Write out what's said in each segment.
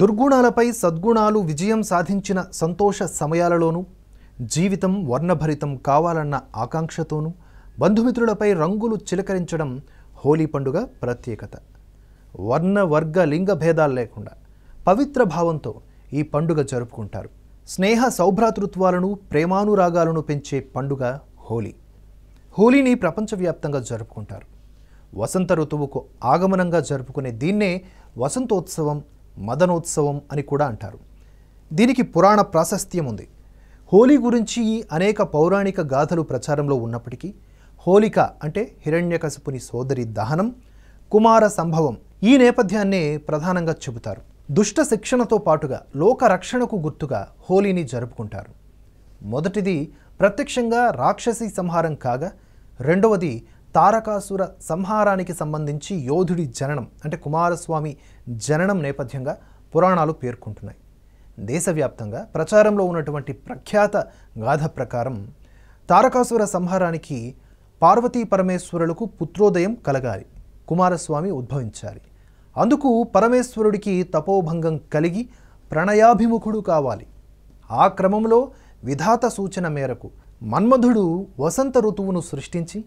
దుర్గుణాలపై సద్గుణాలు విజయం సాధించిన సంతోష సమయాలలోనూ జీవితం వర్ణభరితం కావాలన్న ఆకాంక్షతోనూ బంధుమిత్రులపై రంగులు చిలకరించడం హోలీ పండుగ ప్రత్యేకత వర్ణ వర్గ లింగ భేదాలు లేకుండా పవిత్ర భావంతో ఈ పండుగ జరుపుకుంటారు స్నేహ సౌభ్రాతృత్వాలను ప్రేమానురాగాలను పెంచే పండుగ హోలీ హోలీని ప్రపంచవ్యాప్తంగా జరుపుకుంటారు వసంత ఋతువుకు ఆగమనంగా జరుపుకునే దీన్నే వసంతోత్సవం మదనోత్సవం అని కూడా అంటారు దీనికి పురాణ ప్రాశస్త్యం ఉంది హోలీ గురించి అనేక పౌరాణిక గాథలు ప్రచారంలో ఉన్నప్పటికీ హోలిక అంటే హిరణ్యకశపుని సోదరి దహనం కుమార సంభవం ఈ నేపథ్యాన్నే ప్రధానంగా చెబుతారు దుష్ట శిక్షణతో పాటుగా లోక రక్షణకు గుర్తుగా హోలీని జరుపుకుంటారు మొదటిది ప్రత్యక్షంగా రాక్షసి సంహారం కాగా రెండవది తారకాసుర సంహారానికి సంబంధించి యోధుడి జననం అంటే కుమారస్వామి జననం నేపథ్యంగా పురాణాలు పేర్కొంటున్నాయి దేశవ్యాప్తంగా ప్రచారంలో ఉన్నటువంటి ప్రఖ్యాత గాథ ప్రకారం తారకాసుర సంహారానికి పార్వతీ పరమేశ్వరులకు పుత్రోదయం కలగాలి కుమారస్వామి ఉద్భవించాలి అందుకు పరమేశ్వరుడికి తపోభంగం కలిగి ప్రణయాభిముఖుడు కావాలి ఆ క్రమంలో విధాత సూచన మేరకు మన్మధుడు వసంత ఋతువును సృష్టించి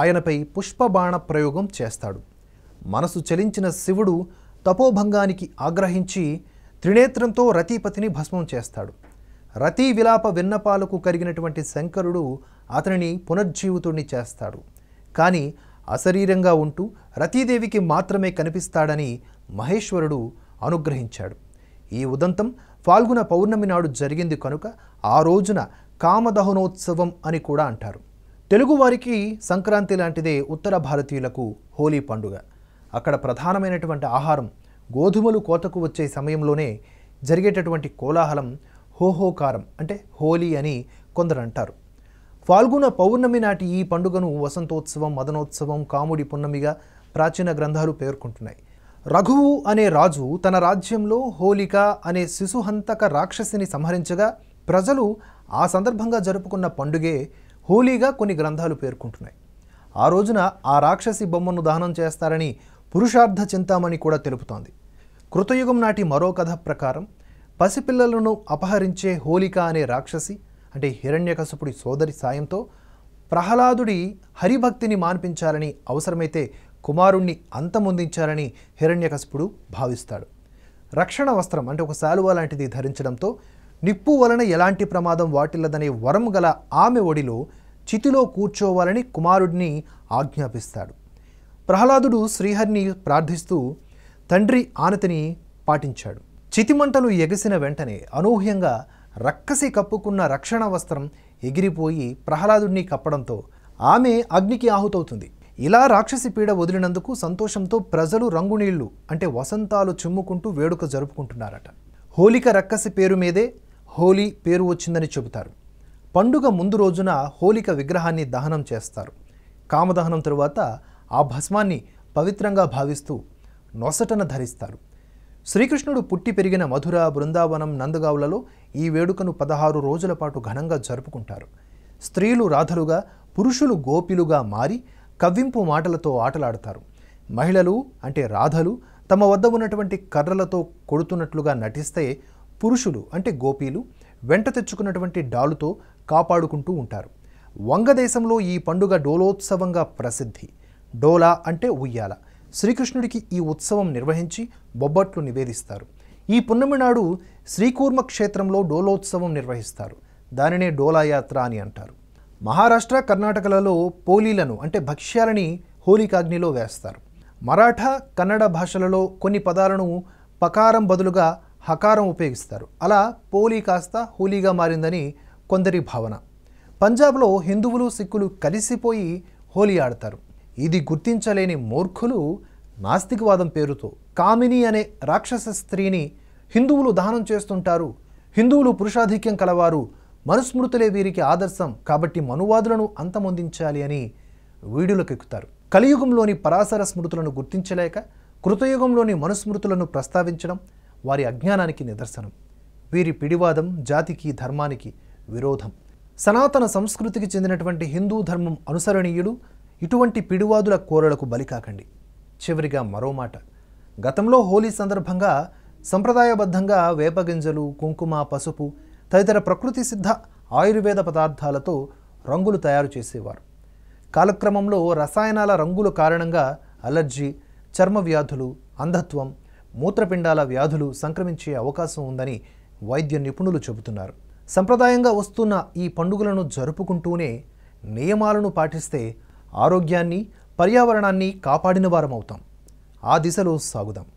ఆయనపై పుష్పబాణ ప్రయోగం చేస్తాడు మనసు చలించిన శివుడు తపోభంగానికి ఆగ్రహించి త్రినేత్రంతో రతీపతిని భస్మం చేస్తాడు రతీ విలాప విన్నపాలకు కరిగినటువంటి శంకరుడు అతనిని పునర్జీవితుడిని చేస్తాడు కానీ అశరీరంగా ఉంటూ రతీదేవికి మాత్రమే కనిపిస్తాడని మహేశ్వరుడు అనుగ్రహించాడు ఈ ఉదంతం ఫాల్గుణ పౌర్ణమి నాడు జరిగింది కనుక ఆ రోజున కామదహనోత్సవం అని కూడా అంటారు తెలుగువారికి సంక్రాంతి లాంటిదే ఉత్తర భారతీయులకు హోలీ పండుగ అక్కడ ప్రధానమైనటువంటి ఆహారం గోధుమలు కోతకు వచ్చే సమయంలోనే జరిగేటటువంటి కోలాహలం హోహోకారం అంటే హోలీ అని కొందరు అంటారు ఫాల్గుణ పౌర్ణమి నాటి ఈ పండుగను వసంతోత్సవం మదనోత్సవం కాముడి పున్నమిగా ప్రాచీన గ్రంథాలు పేర్కొంటున్నాయి రఘువు అనే రాజు తన రాజ్యంలో హోలిక అనే శిశుహంతక రాక్షసిని సంహరించగా ప్రజలు ఆ సందర్భంగా జరుపుకున్న పండుగే హోలీగా కొన్ని గ్రంథాలు పేర్కొంటున్నాయి ఆ రోజున ఆ రాక్షసి బొమ్మను దహనం చేస్తారని పురుషార్థ చింతామణి కూడా తెలుపుతోంది కృతయుగం నాటి మరో కథ ప్రకారం పసిపిల్లలను అపహరించే హోలిక అనే రాక్షసి అంటే హిరణ్యకశపుడి సోదరి సాయంతో ప్రహ్లాదుడి హరిభక్తిని మాన్పించాలని అవసరమైతే కుమారుణ్ణి అంతమొందించాలని హిరణ్యకశపుడు భావిస్తాడు రక్షణ వస్త్రం అంటే ఒక శాలువ లాంటిది ధరించడంతో నిప్పు వలన ఎలాంటి ప్రమాదం వాటిల్లదనే వరం గల ఆమె ఒడిలో చితిలో కూర్చోవాలని కుమారుడిని ఆజ్ఞాపిస్తాడు ప్రహ్లాదుడు శ్రీహరిని ప్రార్థిస్తూ తండ్రి ఆనతిని పాటించాడు చితిమంటలు ఎగిసిన వెంటనే అనూహ్యంగా రక్కసి కప్పుకున్న రక్షణ వస్త్రం ఎగిరిపోయి ప్రహ్లాదుడిని కప్పడంతో ఆమె అగ్నికి ఆహుతవుతుంది ఇలా రాక్షసి పీడ వదిలినందుకు సంతోషంతో ప్రజలు రంగునీళ్లు అంటే వసంతాలు చిమ్ముకుంటూ వేడుక జరుపుకుంటున్నారట హోలిక రక్కసి పేరు మీదే హోలీ పేరు వచ్చిందని చెబుతారు పండుగ ముందు రోజున హోలిక విగ్రహాన్ని దహనం చేస్తారు కామదహనం తరువాత ఆ భస్మాన్ని పవిత్రంగా భావిస్తూ నొసటన ధరిస్తారు శ్రీకృష్ణుడు పుట్టి పెరిగిన మధుర బృందావనం నందగావులలో ఈ వేడుకను పదహారు రోజుల పాటు ఘనంగా జరుపుకుంటారు స్త్రీలు రాధలుగా పురుషులు గోపిలుగా మారి కవ్వింపు మాటలతో ఆటలాడతారు మహిళలు అంటే రాధలు తమ వద్ద ఉన్నటువంటి కర్రలతో కొడుతున్నట్లుగా నటిస్తే పురుషులు అంటే గోపీలు వెంట తెచ్చుకున్నటువంటి డాలుతో కాపాడుకుంటూ ఉంటారు వంగదేశంలో ఈ పండుగ డోలోత్సవంగా ప్రసిద్ధి డోలా అంటే ఉయ్యాల శ్రీకృష్ణుడికి ఈ ఉత్సవం నిర్వహించి బొబ్బట్లు నివేదిస్తారు ఈ పున్నమి నాడు శ్రీకూర్మ క్షేత్రంలో డోలోత్సవం నిర్వహిస్తారు దానినే డోలాయాత్ర అని అంటారు మహారాష్ట్ర కర్ణాటకలలో పోలీలను అంటే భక్ష్యాలని హోలికాగ్నిలో వేస్తారు మరాఠా కన్నడ భాషలలో కొన్ని పదాలను పకారం బదులుగా హకారం ఉపయోగిస్తారు అలా పోలీ కాస్త హోలీగా మారిందని కొందరి భావన పంజాబ్లో హిందువులు సిక్కులు కలిసిపోయి హోలీ ఆడతారు ఇది గుర్తించలేని మూర్ఖులు నాస్తికవాదం పేరుతో కామిని అనే రాక్షస స్త్రీని హిందువులు దహనం చేస్తుంటారు హిందువులు పురుషాధిక్యం కలవారు మనుస్మృతులే వీరికి ఆదర్శం కాబట్టి మనువాదులను అంతమొందించాలి అని వీడులకెక్కుతారు కలియుగంలోని పరాశర స్మృతులను గుర్తించలేక కృతయుగంలోని మనుస్మృతులను ప్రస్తావించడం వారి అజ్ఞానానికి నిదర్శనం వీరి పిడివాదం జాతికి ధర్మానికి విరోధం సనాతన సంస్కృతికి చెందినటువంటి హిందూ ధర్మం అనుసరణీయులు ఇటువంటి పిడివాదుల కోరలకు బలికాకండి చివరిగా మరో మాట గతంలో హోలీ సందర్భంగా సంప్రదాయబద్ధంగా వేపగింజలు కుంకుమ పసుపు తదితర ప్రకృతి సిద్ధ ఆయుర్వేద పదార్థాలతో రంగులు తయారు చేసేవారు కాలక్రమంలో రసాయనాల రంగుల కారణంగా అలర్జీ చర్మ వ్యాధులు అంధత్వం మూత్రపిండాల వ్యాధులు సంక్రమించే అవకాశం ఉందని వైద్య నిపుణులు చెబుతున్నారు సంప్రదాయంగా వస్తున్న ఈ పండుగలను జరుపుకుంటూనే నియమాలను పాటిస్తే ఆరోగ్యాన్ని పర్యావరణాన్ని కాపాడిన వారమవుతాం ఆ దిశలో సాగుదాం